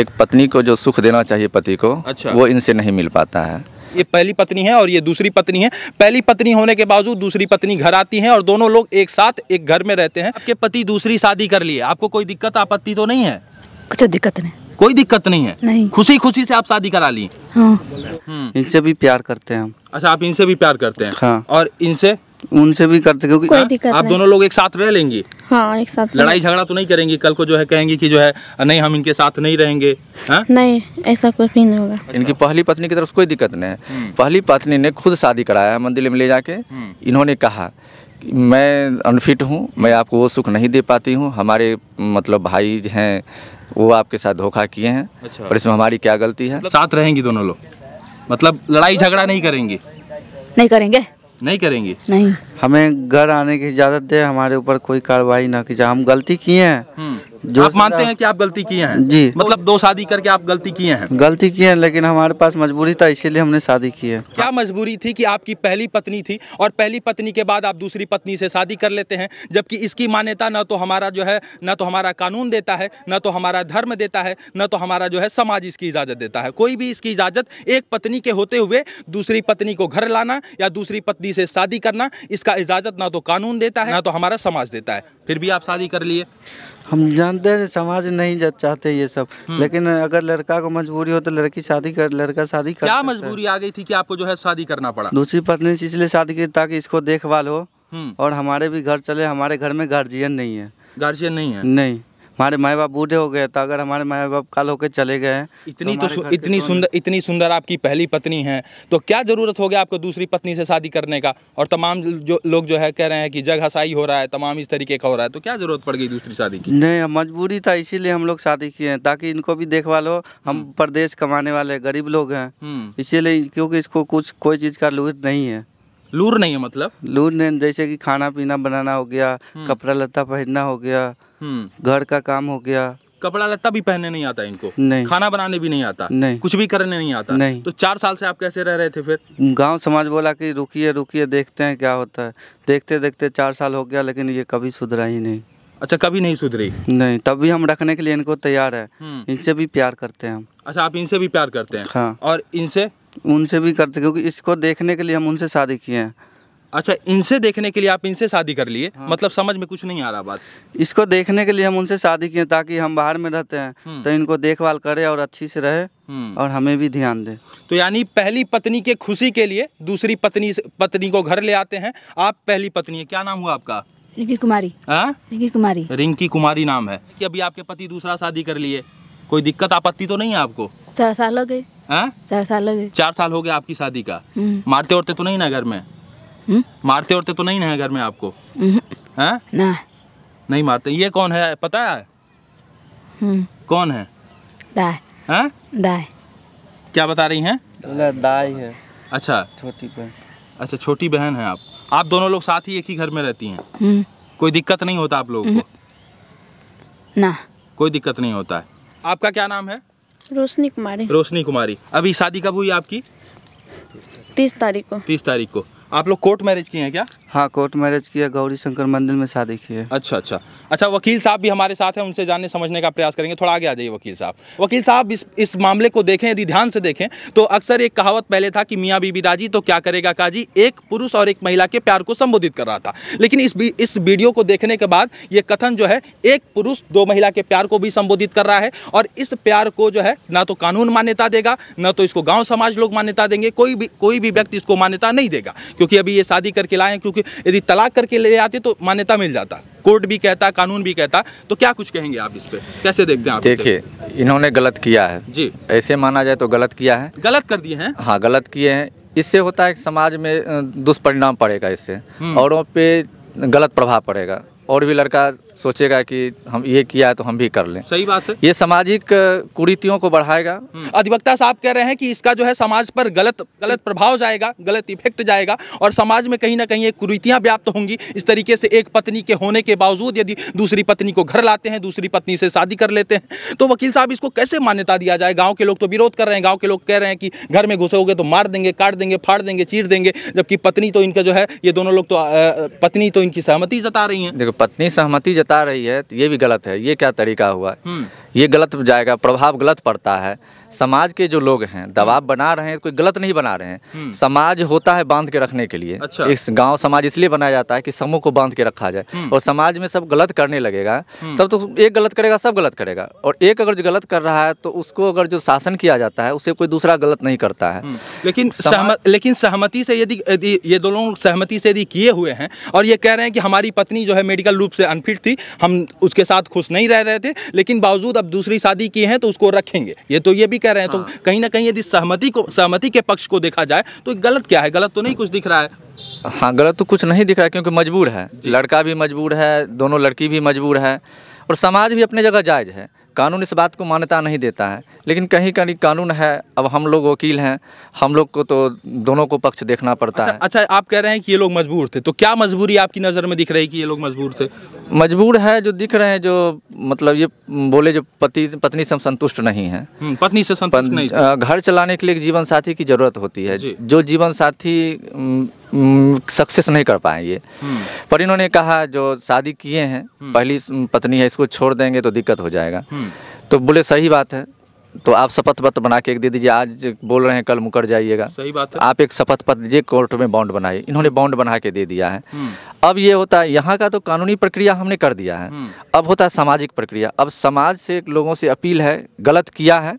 एक पत्नी को जो सुख देना चाहिए पति को अच्छा वो इनसे नहीं मिल पाता है ये पहली पत्नी है और ये दूसरी पत्नी है पहली पत्नी होने के बावजूद दूसरी पत्नी घर आती है और दोनों लोग एक साथ एक घर में रहते हैं आपके पति दूसरी शादी कर लिए आपको कोई दिक्कत आपत्ति तो नहीं है कुछ दिक्कत नहीं कोई दिक्कत नहीं है नहीं खुशी खुशी से आप शादी करा ली हाँ। हम्म। इनसे भी प्यार करते हैं अच्छा आप इनसे भी प्यार करते हैं हाँ। और इनसे उनसे भी करते क्योंकि आप दोनों लोग एक साथ रह लेंगे हाँ एक साथ लड़ाई झगड़ा तो नहीं करेंगे कल को जो है कहेंगे कि जो है नहीं हम इनके साथ नहीं रहेंगे हाँ? नहीं ऐसा कुछ भी नहीं होगा इनकी पहली पत्नी की तरफ कोई दिक्कत नहीं है हम्म। पहली पत्नी ने खुद शादी कराया मंदिर में ले जाके हम्म। इन्होंने कहा मैं अनफिट हूँ मैं आपको वो सुख नहीं दे पाती हूँ हमारे मतलब भाई हैं वो आपके साथ धोखा किए हैं अच्छा। और पर इसमें हमारी क्या गलती है मतलब साथ रहेंगी दोनों लोग मतलब लड़ाई झगड़ा नहीं करेंगी नहीं करेंगे नहीं करेंगे नहीं हमें घर आने की इजाज़त दे हमारे ऊपर कोई कार्रवाई ना की जाए हम गलती किए हैं हम्म। जो आप मानते हैं कि आप गलती किए हैं जी मतलब दो शादी करके आप गलती किए हैं गलती किए हैं लेकिन हमारे पास मजबूरी था इसीलिए हमने शादी की है क्या मजबूरी थी कि आपकी पहली पत्नी थी और पहली पत्नी के बाद आप दूसरी पत्नी से शादी कर लेते हैं जबकि इसकी मान्यता न तो हमारा जो है न तो हमारा कानून देता है न तो हमारा धर्म देता है न तो हमारा जो है समाज इसकी इजाज़त देता है कोई भी इसकी इजाज़त एक पत्नी के होते हुए दूसरी पत्नी को घर लाना या दूसरी पत्नी से शादी करना इसका इजाज़त ना तो कानून देता है ना तो हमारा समाज देता है फिर भी आप शादी कर लिए हम जानते हैं समाज नहीं चाहते ये सब हम्म। लेकिन अगर लड़का को मजबूरी हो तो लड़की शादी कर लड़का शादी कर क्या मजबूरी आ गई थी कि आपको जो है शादी करना पड़ा दूसरी पत्नी से इसलिए शादी की ताकि इसको देखभाल हो हम्म। और हमारे भी घर चले हमारे घर में गार्जियन नहीं है गार्जियन नहीं है नहीं हमारे माए बाप बूढ़े हो गए तो अगर हमारे माए बाप कल होकर चले गए तो इतनी तो, तो इतनी सुंदर इतनी सुंदर आपकी पहली पत्नी है तो क्या ज़रूरत हो गया आपको दूसरी पत्नी से शादी करने का और तमाम जो लोग जो है कह रहे हैं कि जग हसाई हो रहा है तमाम इस तरीके का हो रहा है तो क्या ज़रूरत पड़ गई दूसरी शादी की नहीं मजबूरी था इसीलिए हम लोग शादी किए हैं ताकि इनको भी देखभाल हो हम हम्म। प्रदेश कमाने वाले गरीब लोग हैं हम्म। इसीलिए क्योंकि इसको कुछ कोई चीज़ का लूट नहीं है लूर नहीं है मतलब लूर नहीं जैसे कि खाना पीना बनाना हो गया हम्म। कपड़ा लत्ता पहनना हो गया हम्म। घर का काम हो गया कपड़ा लत्ता भी पहनने नहीं आता इनको नहीं खाना बनाने भी नहीं आता नहीं कुछ भी करने नहीं आता नहीं तो चार साल से आप कैसे रह रहे थे फिर गांव समाज बोला कि रुकिए रुकिए देखते हैं क्या होता है देखते देखते चार साल हो गया लेकिन ये कभी सुधरा ही नहीं अच्छा कभी नहीं सुधरी नहीं तब भी हम रखने के लिए इनको तैयार है हम्म। इनसे भी प्यार करते हैं हम अच्छा आप इनसे भी प्यार करते हैं हाँ और इनसे उनसे भी करते क्योंकि इसको देखने के लिए हम उनसे शादी किए हैं अच्छा इनसे देखने के लिए आप इनसे शादी कर लिए हाँ। मतलब समझ में कुछ नहीं आ रहा बात इसको देखने के लिए हम उनसे शादी किए ताकि हम बाहर में रहते हैं हम्म। तो इनको देखभाल करे और अच्छी से रहे हम्म। और हमें भी ध्यान दे तो यानी पहली पत्नी के खुशी के लिए दूसरी पत्नी पत्नी को घर ले आते हैं आप पहली पत्नी है क्या नाम हुआ आपका रिंकी कुमारी हाँ? रिंकी कुमारी रिंकी कुमारी नाम है की अभी आपके पति दूसरा शादी कर लिए कोई दिक्कत आपत्ति तो नहीं है आपको चार साल हो गए हाँ? चार साल हो गए चार साल हो गए आपकी शादी का हम्म। मारते उड़ते तो नहीं ना घर में हम्म? मारते उड़ते तो नहीं ना घर में आपको हम्म। हाँ? नहीं मारते ये कौन है पता है कौन है दाए हाँ क्या बता रही हैं दाई है अच्छा छोटी बहन अच्छा छोटी बहन है आप आप दोनों लोग साथ ही एक ही घर में रहती हैं कोई दिक्कत नहीं होता आप लोगों को ना कोई दिक्कत नहीं होता है आपका क्या नाम है रोशनी कुमारी रोशनी कुमारी अभी शादी कब हुई आपकी तीस तारीख को तीस तारीख को आप लोग कोर्ट मैरिज किए हैं क्या हाँ कोर्ट मैरिज किया गौरी शंकर मंदिर में शादी की है अच्छा अच्छा अच्छा वकील साहब भी हमारे साथ हैं उनसे जानने समझने का प्रयास करेंगे थोड़ा आगे आ जाइए वकील साहब वकील साहब इस इस मामले को देखें यदि ध्यान से देखें तो अक्सर एक कहावत पहले था कि मियाँ बीबी राजी तो क्या करेगा काजी एक पुरुष और एक महिला के प्यार को संबोधित कर रहा था लेकिन इस इस वीडियो को देखने के बाद ये कथन जो है एक पुरुष दो महिला के प्यार को भी संबोधित कर रहा है और इस प्यार को जो है ना तो कानून मान्यता देगा ना तो इसको गाँव समाज लोग मान्यता देंगे कोई भी कोई भी व्यक्ति इसको मान्यता नहीं देगा क्योंकि अभी ये शादी करके लाए क्योंकि क्योंकि यदि तलाक करके ले आते तो मान्यता मिल जाता कोर्ट भी कहता कानून भी कहता तो क्या कुछ कहेंगे आप इस पर कैसे देखते हैं देखिए इन्होंने गलत किया है जी ऐसे माना जाए तो गलत किया है गलत कर दिए हैं हाँ गलत किए हैं इससे होता है समाज में दुष्परिणाम पड़ेगा इससे हम्म। औरों पे गलत प्रभाव पड़ेगा और भी लड़का सोचेगा कि हम ये किया तो हम भी कर लें सही बात है ये सामाजिक कुरीतियों को बढ़ाएगा हम्म। अधिवक्ता साहब कह रहे हैं कि इसका जो है समाज पर गलत गलत प्रभाव जाएगा गलत इफेक्ट जाएगा और समाज में कहीं ना कहीं ये कुरीतियाँ व्याप्त होंगी इस तरीके से एक पत्नी के होने के बावजूद यदि दूसरी पत्नी को घर लाते हैं दूसरी पत्नी से शादी कर लेते हैं तो वकील साहब इसको कैसे मान्यता दिया जाए गाँव के लोग तो विरोध कर रहे हैं गाँव के लोग कह रहे हैं कि घर में घुसे घुसोगे तो मार देंगे काट देंगे फाड़ देंगे चीर देंगे जबकि पत्नी तो इनका जो है ये दोनों लोग तो पत्नी तो इनकी सहमति जता रही है देखो पत्नी सहमति जता रही है तो ये भी गलत है ये क्या तरीका हुआ है हम्म। ये गलत जाएगा प्रभाव गलत पड़ता है समाज के जो लोग हैं दबाव बना रहे हैं कोई गलत नहीं बना रहे हैं हम्म। समाज होता है बांध के रखने के लिए अच्छा। इस गांव समाज इसलिए बनाया जाता है कि समूह को बांध के रखा जाए हम्म। और समाज में सब गलत करने लगेगा हम्म। तब तो एक गलत करेगा सब गलत करेगा और एक अगर जो गलत कर रहा है तो उसको अगर जो शासन किया जाता है उसे कोई दूसरा गलत नहीं करता है लेकिन लेकिन सहमति से यदि ये दोनों सहमति से यदि किए हुए हैं और ये कह रहे हैं कि हमारी पत्नी जो है मेडिकल रूप से अनफिट थी हम उसके साथ खुश नहीं रह रहे थे लेकिन बावजूद अब दूसरी शादी की है तो उसको रखेंगे ये तो ये भी कह रहे हैं तो हाँ। कहीं ना कहीं यदि सहमति को सहमति के पक्ष को देखा जाए तो गलत क्या है गलत तो नहीं कुछ दिख रहा है हाँ गलत तो कुछ नहीं दिख रहा है क्योंकि मजबूर है लड़का भी मजबूर है दोनों लड़की भी मजबूर है और समाज भी अपने जगह जायज़ है कानून इस बात को मान्यता नहीं देता है लेकिन कहीं कहीं कानून है अब हम लोग वकील हैं हम लोग को तो दोनों को पक्ष देखना पड़ता अच्छा, है अच्छा आप कह रहे हैं कि ये लोग मजबूर थे तो क्या मजबूरी आपकी नज़र में दिख रही कि ये लोग मजबूर थे मजबूर है जो दिख रहे हैं जो मतलब ये बोले जो पति पत्नी से संतुष्ट नहीं है हम्म, पत्नी से संतुष्ट नहीं घर चलाने के लिए जीवन साथी की ज़रूरत होती है जो जीवन साथी सक्सेस हम्म, नहीं कर पाएंगे हम्म। पर इन्होंने कहा जो शादी किए हैं हम्म। पहली पत्नी है इसको छोड़ देंगे तो दिक्कत हो जाएगा तो बोले सही बात है तो आप शपथ पत्र बना के एक दे दीजिए आज बोल रहे हैं कल मुकर जाइएगा सही बात है आप एक शपथ पत्र दीजिए कोर्ट में बाउंड बनाइए इन्होंने बाउंड बना के दे दिया है अब ये होता है यहाँ का तो कानूनी प्रक्रिया हमने कर दिया है अब होता है सामाजिक प्रक्रिया अब समाज से लोगों से अपील है गलत किया है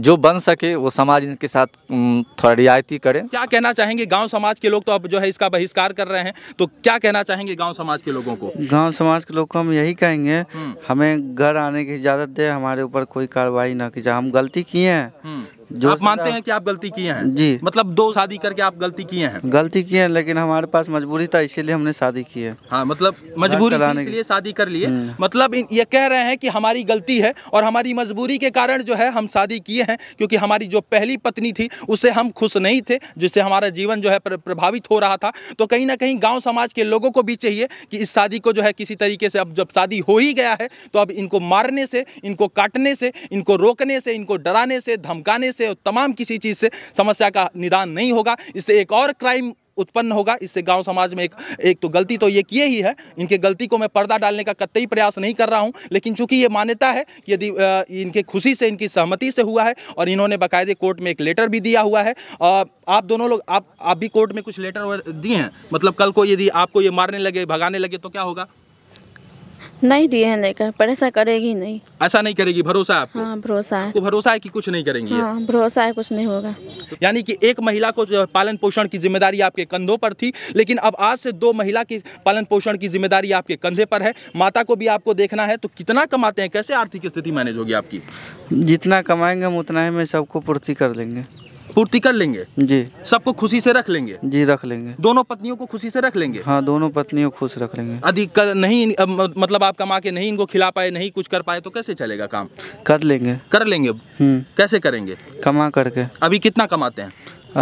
जो बन सके वो समाज इनके साथ थोड़ा रियायती करे क्या कहना चाहेंगे गांव समाज के लोग तो अब जो है इसका बहिष्कार कर रहे हैं तो क्या कहना चाहेंगे गांव समाज के लोगों को गांव समाज के लोग को हम यही कहेंगे हम्म। हमें घर आने की इजाज़त दे हमारे ऊपर कोई कार्रवाई ना की जाए हम गलती किए हैं हम्म। जो आप मानते हैं कि आप गलती किए हैं जी मतलब दो शादी करके आप गलती किए हैं गलती किए हैं लेकिन हमारे पास मजबूरी था इसीलिए हमने शादी की है हाँ मतलब मजबूरी इसलिए शादी कर लिए हम्म। मतलब ये कह रहे हैं कि हमारी गलती है और हमारी मजबूरी के कारण जो है हम शादी किए हैं क्योंकि हमारी जो पहली पत्नी थी उससे हम खुश नहीं थे जिससे हमारा जीवन जो है प्रभावित हो रहा था तो कहीं ना कहीं गाँव समाज के लोगों को भी चाहिए कि इस शादी को जो है किसी तरीके से अब जब शादी हो ही गया है तो अब इनको मारने से इनको काटने से इनको रोकने से इनको डराने से धमकाने से से और तमाम किसी चीज़ से समस्या का निदान नहीं होगा इससे एक और क्राइम उत्पन्न होगा इससे गांव समाज में एक एक तो गलती तो ये किए ही है इनके गलती को मैं पर्दा डालने का कतई प्रयास नहीं कर रहा हूं लेकिन चूंकि ये मान्यता है यदि इनके खुशी से इनकी सहमति से हुआ है और इन्होंने बाकायदे कोर्ट में एक लेटर भी दिया हुआ है आ, आप दोनों लोग आप आप भी कोर्ट में कुछ लेटर दिए हैं मतलब कल को यदि आपको ये मारने लगे भगाने लगे तो क्या होगा नहीं दिए हैं लेकर पर ऐसा करेगी नहीं ऐसा नहीं करेगी भरोसा आपको हाँ भरोसा है भरोसा है कि कुछ नहीं करेंगी हाँ भरोसा है कुछ नहीं होगा यानी कि एक महिला को पालन पोषण की जिम्मेदारी आपके कंधों पर थी लेकिन अब आज से दो महिला की पालन पोषण की जिम्मेदारी आपके कंधे पर है माता को भी आपको देखना है तो कितना कमाते हैं कैसे आर्थिक स्थिति मैनेज होगी आपकी जितना कमाएंगे हम उतना ही में सबको पूर्ति कर देंगे पूर्ति कर लेंगे जी सबको खुशी से रख लेंगे जी रख लेंगे दोनों पत्नियों को खुशी से रख लेंगे हाँ दोनों पत्नियों को खुश रख लेंगे अधिक नहीं मतलब आप कमा के नहीं इनको खिला पाए नहीं कुछ कर पाए तो कैसे चलेगा काम कर लेंगे कर लेंगे हम्म। कैसे करेंगे कमा करके अभी कितना कमाते हैं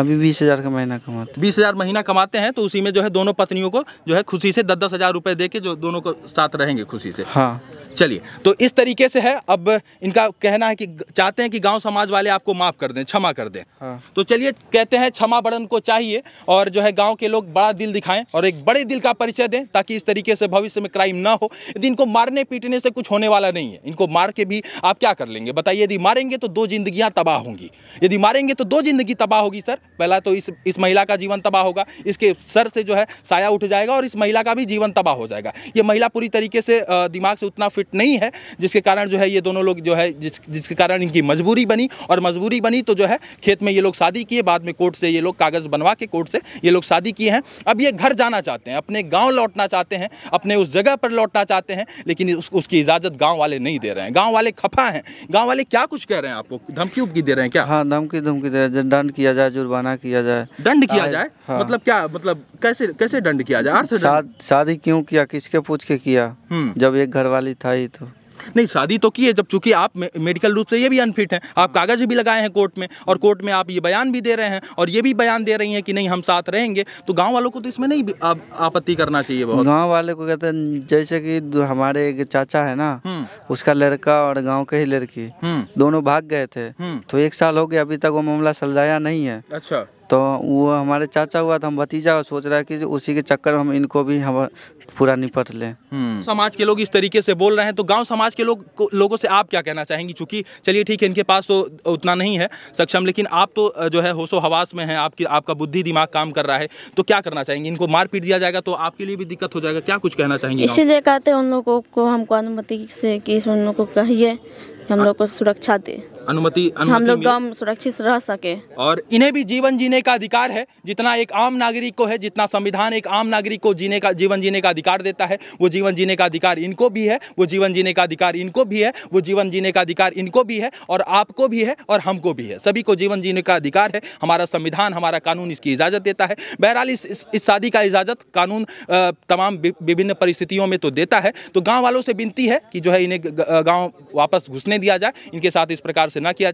अभी बीस हजार का महीना कमाते हैं बीस हजार महीना कमाते हैं तो उसी में जो है दोनों पत्नियों को जो है खुशी से दस दस हजार रुपए दे के जो दोनों को साथ रहेंगे खुशी से हाँ चलिए तो इस तरीके से है अब इनका कहना है कि चाहते हैं कि गांव समाज वाले आपको माफ़ कर दें क्षमा कर दें हाँ। तो चलिए कहते हैं क्षमा बड़न को चाहिए और जो है गांव के लोग बड़ा दिल दिखाएं और एक बड़े दिल का परिचय दें ताकि इस तरीके से भविष्य में क्राइम ना हो यदि इनको मारने पीटने से कुछ होने वाला नहीं है इनको मार के भी आप क्या कर लेंगे बताइए यदि मारेंगे तो दो जिंदगियाँ तबाह होंगी यदि मारेंगे तो दो जिंदगी तबाह होगी सर पहला तो इस इस महिला का जीवन तबाह होगा इसके सर से जो है साया उठ जाएगा और इस महिला का भी जीवन तबाह हो जाएगा ये महिला पूरी तरीके से दिमाग से उतना फिट नहीं है जिसके कारण जो है ये दोनों लोग जो है जिस जिसके कारण इनकी मजबूरी बनी और मजबूरी बनी तो जो है खेत में ये लोग शादी किए बाद में कोर्ट से ये लोग कागज़ बनवा के कोर्ट से ये लोग शादी किए हैं अब ये घर जाना चाहते हैं अपने गाँव लौटना चाहते हैं अपने उस जगह पर लौटना चाहते हैं लेकिन उसकी इजाज़त गाँव वाले नहीं दे रहे हैं गाँव वाले खफा हैं गाँव वाले क्या कुछ कह रहे हैं आपको धमकी उमकी दे रहे हैं क्या हाँ धमकी धमकी दे रहे हैं दंड किया जाए जुर्माना किया जाए दंड किया जाए हाँ। मतलब क्या मतलब कैसे कैसे दंड किया जाए शादी क्यों किया किसके पूछ के किया हम्म। जब एक घर वाली था दिखाई तो नहीं शादी तो की है जब चूंकि आप मेडिकल रूप से ये भी अनफिट हैं आप कागज भी लगाए हैं कोर्ट में और कोर्ट में आप ये बयान भी दे रहे हैं और ये भी बयान दे रही हैं कि नहीं हम साथ रहेंगे तो गांव वालों को तो इसमें नहीं आप, आपत्ति करना चाहिए बहुत गांव वाले को कहते हैं जैसे कि हमारे एक चाचा है ना हम्म। उसका लड़का और गाँव के ही लड़की हम्म। दोनों भाग गए थे हम्म। तो एक साल हो गया अभी तक वो मामला सलझाया नहीं है अच्छा तो वो हमारे चाचा हुआ तो हम भतीजा हुआ सोच रहा है कि उसी के चक्कर हम इनको भी हम पूरा निपट लें हम्म। तो समाज के लोग इस तरीके से बोल रहे हैं तो गांव समाज के लोग लोगों से आप क्या कहना चाहेंगी चूँकि चलिए ठीक है इनके पास तो उतना नहीं है सक्षम लेकिन आप तो जो है होशो हवास में हैं आपकी आपका बुद्धि दिमाग काम कर रहा है तो क्या करना चाहेंगे इनको मार पीट दिया जाएगा तो आपके लिए भी दिक्कत हो जाएगा क्या कुछ कहना चाहेंगे इसीलिए कहते हैं उन लोगों को हमको अनुमति से कि उन लोगों को कहिए हम हाँ। लोग को सुरक्षा दे अनुमति, हम लोग गांव सुरक्षित रह सके और इन्हें भी जीवन जीने का अधिकार है जितना एक आम नागरिक को है जितना संविधान एक आम नागरिक को जीने का जीवन जीने का अधिकार देता है वो जीवन जीने का अधिकार इनको भी है वो जीवन जीने का अधिकार इनको भी है वो जीवन जीने का अधिकार इनको भी है और आपको भी है और हमको भी है सभी को जीवन जीने का अधिकार है हमारा संविधान हमारा कानून इसकी इजाज़त देता है बहरहाल इस, इस, इस शादी का इजाज़त कानून तमाम विभिन्न परिस्थितियों में तो देता है तो गाँव वालों से विनती है कि जो है इन्हें गाँव वापस घुसने दिया जाए इनके साथ इस प्रकार से না কি